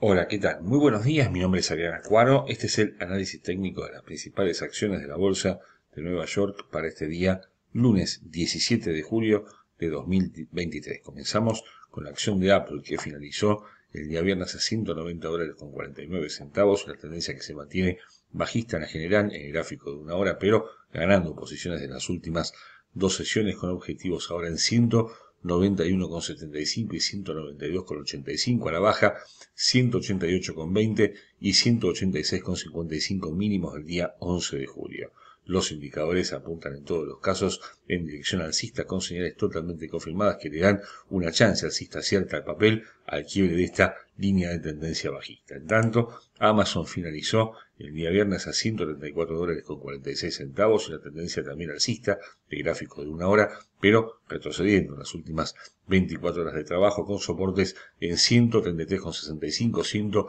Hola, ¿qué tal? Muy buenos días, mi nombre es Adriana Cuaro, este es el análisis técnico de las principales acciones de la Bolsa de Nueva York para este día, lunes 17 de julio de 2023. Comenzamos con la acción de Apple que finalizó el día viernes a 190 dólares con 49 centavos, una tendencia que se mantiene bajista en general en el gráfico de una hora, pero ganando posiciones de las últimas dos sesiones con objetivos ahora en 100 91,75 y 192,85 a la baja, 188,20 y 186,55 mínimos el día 11 de julio. Los indicadores apuntan en todos los casos en dirección alcista con señales totalmente confirmadas que le dan una chance alcista cierta al papel al quiebre de esta línea de tendencia bajista. En tanto, Amazon finalizó el día viernes a 134 dólares con 46 centavos, una tendencia también alcista de gráfico de una hora, pero retrocediendo en las últimas 24 horas de trabajo con soportes en 133,65,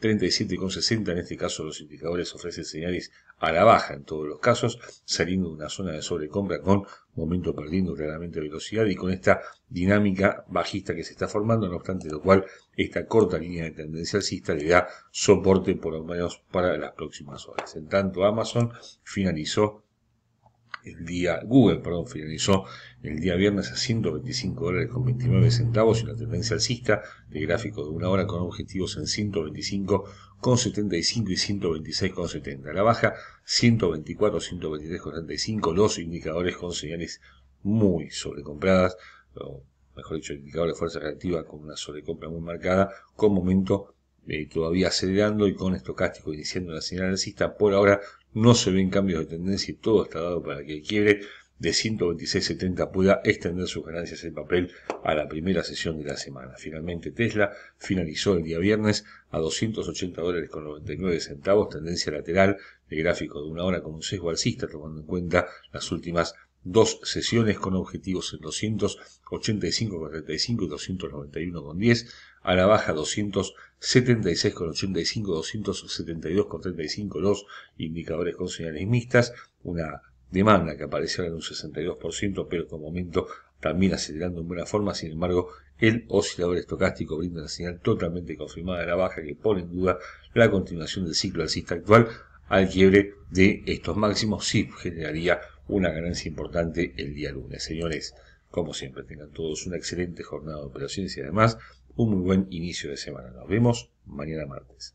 37,60 en este caso los indicadores ofrecen señales a la baja en todos los casos, saliendo de una zona de sobrecompra con momento perdiendo claramente velocidad y con esta dinámica bajista que se está formando, no obstante lo cual esta corta línea de tendencia alcista le da soporte por lo menos para las próximas horas. En tanto Amazon finalizó el día, Google, finalizó el día viernes a 125 dólares con 29 centavos y una tendencia alcista de gráfico de una hora con objetivos en 125,75 y 126,70. La baja 124, 123 con los indicadores con señales muy sobrecompradas, mejor dicho, indicadores de fuerza reactiva con una sobrecompra muy marcada, con momento eh, todavía acelerando y con estocástico iniciando la señal alcista. Por ahora no se ven cambios de tendencia y todo está dado para que el quiebre de 126.70 pueda extender sus ganancias en papel a la primera sesión de la semana. Finalmente Tesla finalizó el día viernes a 280 dólares con 99 centavos, tendencia lateral de gráfico de una hora con un sesgo alcista tomando en cuenta las últimas dos sesiones con objetivos en 285,35 y 291,10, a la baja 276,85, 272,35 dos indicadores con señales mixtas, una demanda que aparece en un 62%, pero con momento también acelerando en buena forma, sin embargo, el oscilador estocástico brinda una señal totalmente confirmada de la baja que pone en duda la continuación del ciclo alcista actual, al quiebre de estos máximos, sí generaría una ganancia importante el día lunes. Señores, como siempre, tengan todos una excelente jornada de operaciones y además un muy buen inicio de semana. Nos vemos mañana martes.